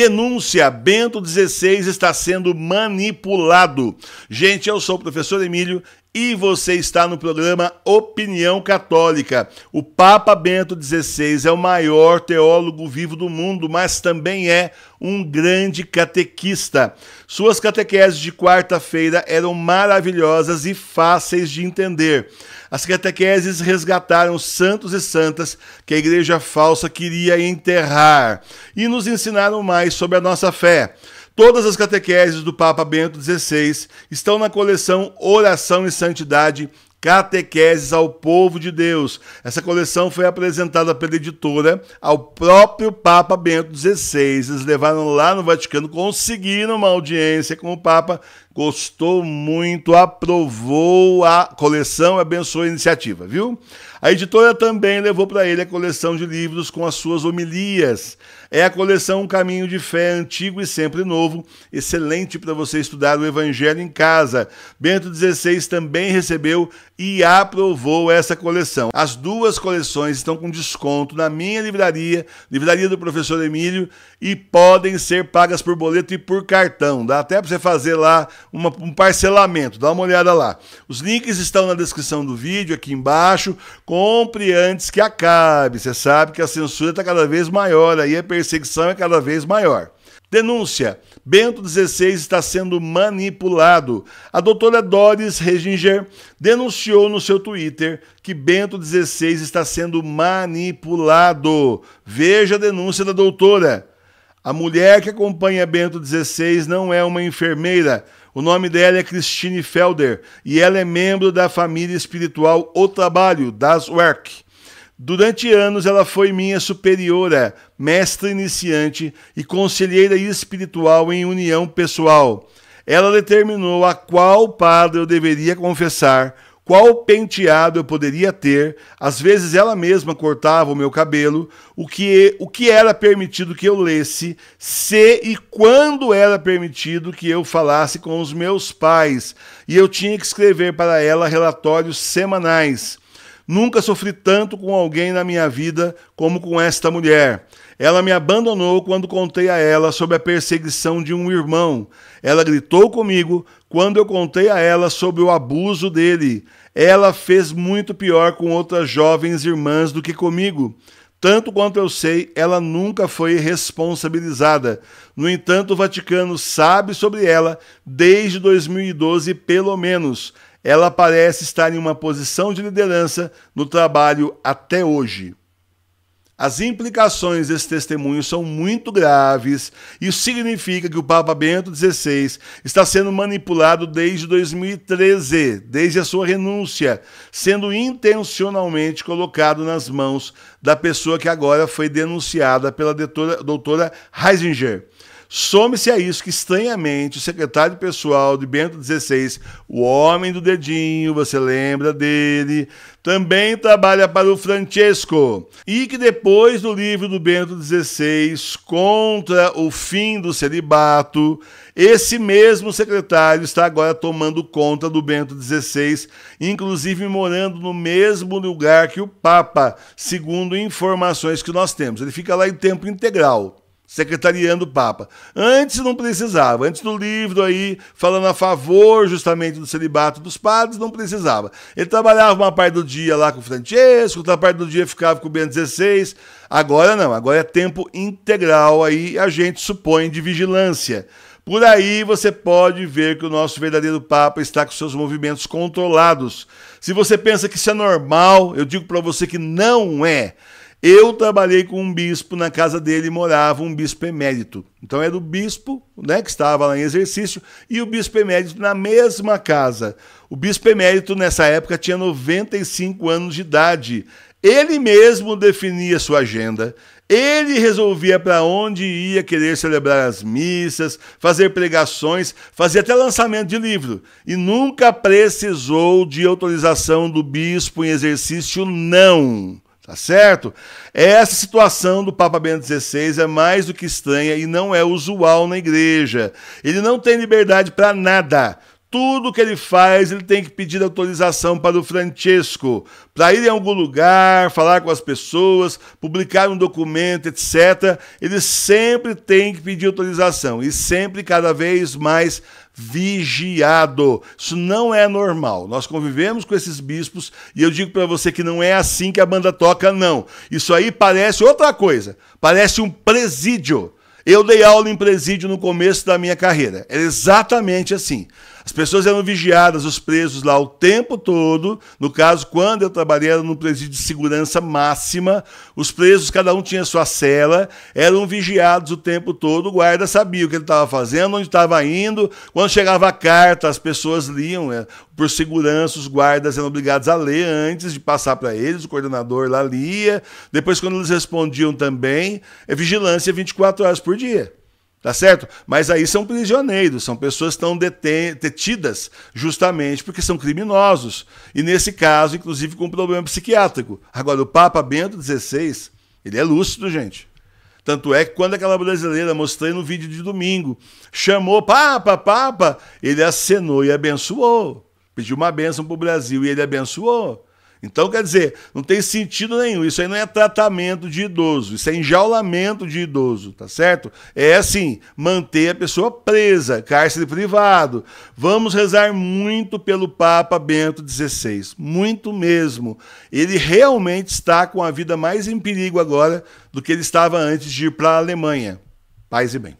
Denúncia: Bento XVI está sendo manipulado. Gente, eu sou o professor Emílio e você está no programa Opinião Católica. O Papa Bento XVI é o maior teólogo vivo do mundo, mas também é um grande catequista. Suas catequeses de quarta-feira eram maravilhosas e fáceis de entender. As catequeses resgataram santos e santas que a igreja falsa queria enterrar e nos ensinaram mais sobre a nossa fé. Todas as catequeses do Papa Bento XVI estão na coleção Oração e Santidade Catequeses ao Povo de Deus. Essa coleção foi apresentada pela editora ao próprio Papa Bento XVI. Eles levaram lá no Vaticano, conseguiram uma audiência com o Papa Gostou muito, aprovou a coleção e abençoou a iniciativa, viu? A editora também levou para ele a coleção de livros com as suas homilias. É a coleção Um Caminho de Fé Antigo e Sempre Novo, excelente para você estudar o Evangelho em casa. Bento XVI também recebeu e aprovou essa coleção. As duas coleções estão com desconto na minha livraria, livraria do professor Emílio, e podem ser pagas por boleto e por cartão. Dá até para você fazer lá uma, um parcelamento. Dá uma olhada lá. Os links estão na descrição do vídeo, aqui embaixo. Compre antes que acabe. Você sabe que a censura está cada vez maior, aí a perseguição é cada vez maior. Denúncia: Bento XVI está sendo manipulado. A doutora Doris Reginger denunciou no seu Twitter que Bento XVI está sendo manipulado. Veja a denúncia da doutora. A mulher que acompanha Bento XVI não é uma enfermeira, o nome dela é Christine Felder e ela é membro da família espiritual O Trabalho, das Werk. Durante anos ela foi minha superiora, mestra iniciante e conselheira espiritual em união pessoal. Ela determinou a qual padre eu deveria confessar qual penteado eu poderia ter. Às vezes ela mesma cortava o meu cabelo, o que, o que era permitido que eu lesse, se e quando era permitido que eu falasse com os meus pais. E eu tinha que escrever para ela relatórios semanais. Nunca sofri tanto com alguém na minha vida como com esta mulher. Ela me abandonou quando contei a ela sobre a perseguição de um irmão. Ela gritou comigo quando eu contei a ela sobre o abuso dele. Ela fez muito pior com outras jovens irmãs do que comigo. Tanto quanto eu sei, ela nunca foi responsabilizada. No entanto, o Vaticano sabe sobre ela desde 2012, pelo menos ela parece estar em uma posição de liderança no trabalho até hoje. As implicações desse testemunho são muito graves. Isso significa que o Papa Bento XVI está sendo manipulado desde 2013, desde a sua renúncia, sendo intencionalmente colocado nas mãos da pessoa que agora foi denunciada pela doutora, doutora Heisinger. Some-se a isso que, estranhamente, o secretário pessoal de Bento XVI, o homem do dedinho, você lembra dele, também trabalha para o Francesco, e que depois do livro do Bento XVI contra o fim do celibato, esse mesmo secretário está agora tomando conta do Bento XVI, inclusive morando no mesmo lugar que o Papa, segundo informações que nós temos. Ele fica lá em tempo integral secretariando o Papa. Antes não precisava, antes do livro aí, falando a favor justamente do celibato dos padres, não precisava. Ele trabalhava uma parte do dia lá com o Francesco, outra parte do dia ficava com o Bento XVI. Agora não, agora é tempo integral aí, a gente supõe de vigilância. Por aí você pode ver que o nosso verdadeiro Papa está com seus movimentos controlados. Se você pensa que isso é normal, eu digo para você que não é. Eu trabalhei com um bispo, na casa dele morava um bispo emérito. Então era o bispo né, que estava lá em exercício e o bispo emérito na mesma casa. O bispo emérito nessa época tinha 95 anos de idade. Ele mesmo definia sua agenda, ele resolvia para onde ia querer celebrar as missas, fazer pregações, fazia até lançamento de livro. E nunca precisou de autorização do bispo em exercício, não. Tá certo? Essa situação do Papa Bento XVI é mais do que estranha e não é usual na igreja. Ele não tem liberdade para nada. Tudo que ele faz, ele tem que pedir autorização para o Francesco, para ir em algum lugar, falar com as pessoas, publicar um documento, etc. Ele sempre tem que pedir autorização e sempre cada vez mais vigiado. Isso não é normal. Nós convivemos com esses bispos e eu digo para você que não é assim que a banda toca, não. Isso aí parece outra coisa. Parece um presídio. Eu dei aula em presídio no começo da minha carreira. Era é exatamente assim. As pessoas eram vigiadas, os presos lá o tempo todo. No caso, quando eu trabalhei, era num presídio de segurança máxima. Os presos, cada um tinha sua cela, eram vigiados o tempo todo. O guarda sabia o que ele estava fazendo, onde estava indo. Quando chegava a carta, as pessoas liam. Né? Por segurança, os guardas eram obrigados a ler antes de passar para eles. O coordenador lá lia. Depois, quando eles respondiam também, é vigilância 24 horas por dia. Tá certo? Mas aí são prisioneiros, são pessoas que estão detidas justamente porque são criminosos. E nesse caso, inclusive, com um problema psiquiátrico. Agora, o Papa Bento XVI, ele é lúcido, gente. Tanto é que quando aquela brasileira, mostrei no vídeo de domingo, chamou Papa, Papa, ele acenou e abençoou. Pediu uma bênção para o Brasil e ele abençoou. Então, quer dizer, não tem sentido nenhum. Isso aí não é tratamento de idoso, isso é enjaulamento de idoso, tá certo? É assim, manter a pessoa presa, cárcere privado. Vamos rezar muito pelo Papa Bento XVI, muito mesmo. Ele realmente está com a vida mais em perigo agora do que ele estava antes de ir para a Alemanha. Paz e bem.